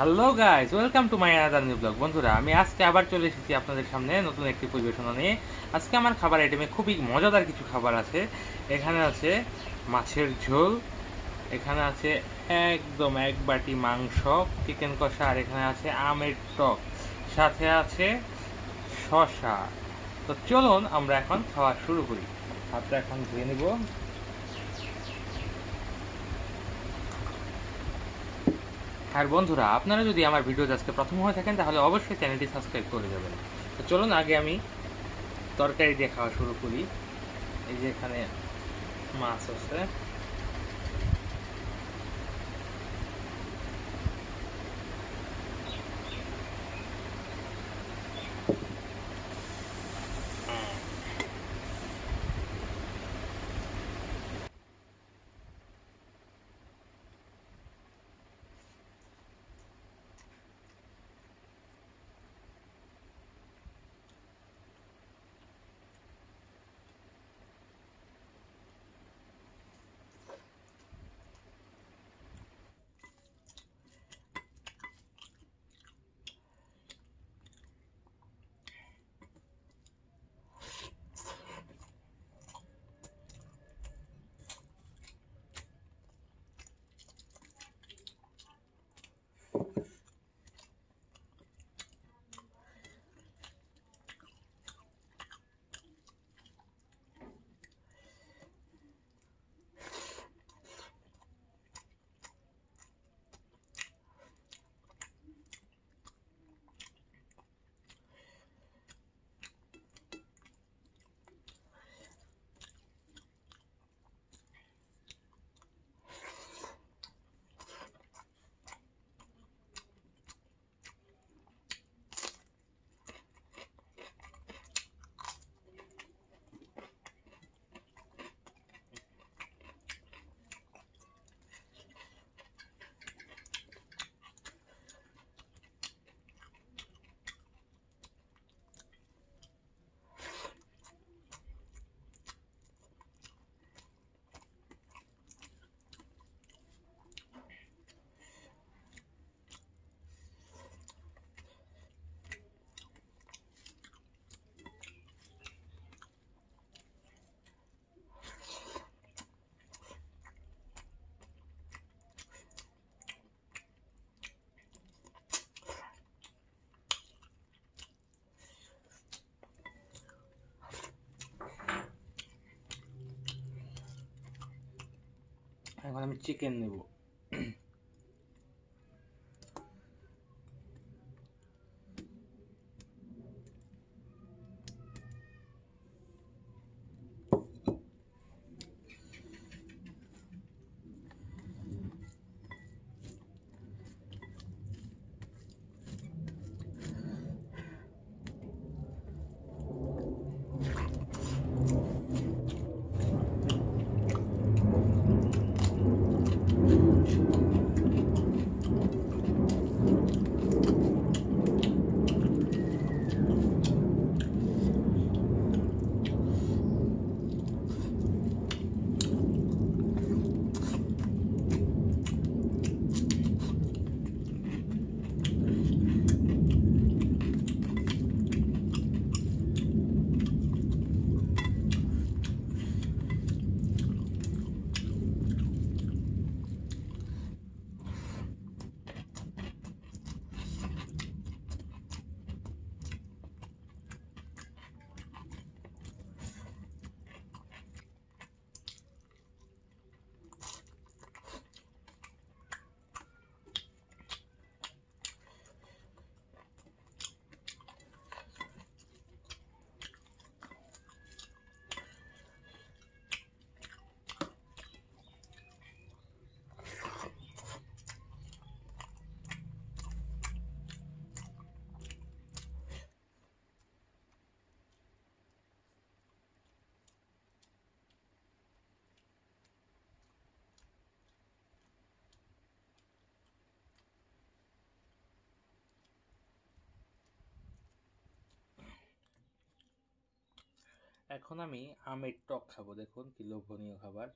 hello guys welcome to my other new blog বন্ধুরা আমি আজকে আবার চলে এসেছি আপনাদের সামনে নতুন একটি পরিবেশনা নিয়ে আজকে আমার খাবার আইটেমে খুবই মজাদার কিছু খাবার আছে এখানে আছে মাছের ঝোল এখানে আছে একদম এক বাটি মাংস চিকেন কষা আর এখানে আছে আমের টক সাথে আছে শশা তো চলুন আমরা এখন খাওয়া শুরু করি হাতটা এখন ধুয়ে নেব আর বন্ধুরা আপনারা যদি আমার ভিডিও আজকে প্রথম হয়ে থাকেন তাহলে অবশ্যই চ্যানেলটি সাবস্ক্রাইব করে যাবেন তো চলুন আগে আমি তরকারি দিয়ে খাওয়া শুরু করি এই যে এখানে মাছ আছে এখন আমি চিকেন নেব এখন আমি আমের টক খাবো দেখুন কি লোভনীয় খাবার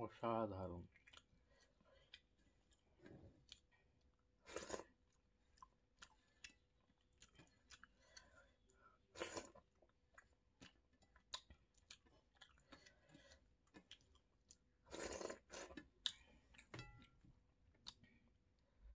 我杀了他了。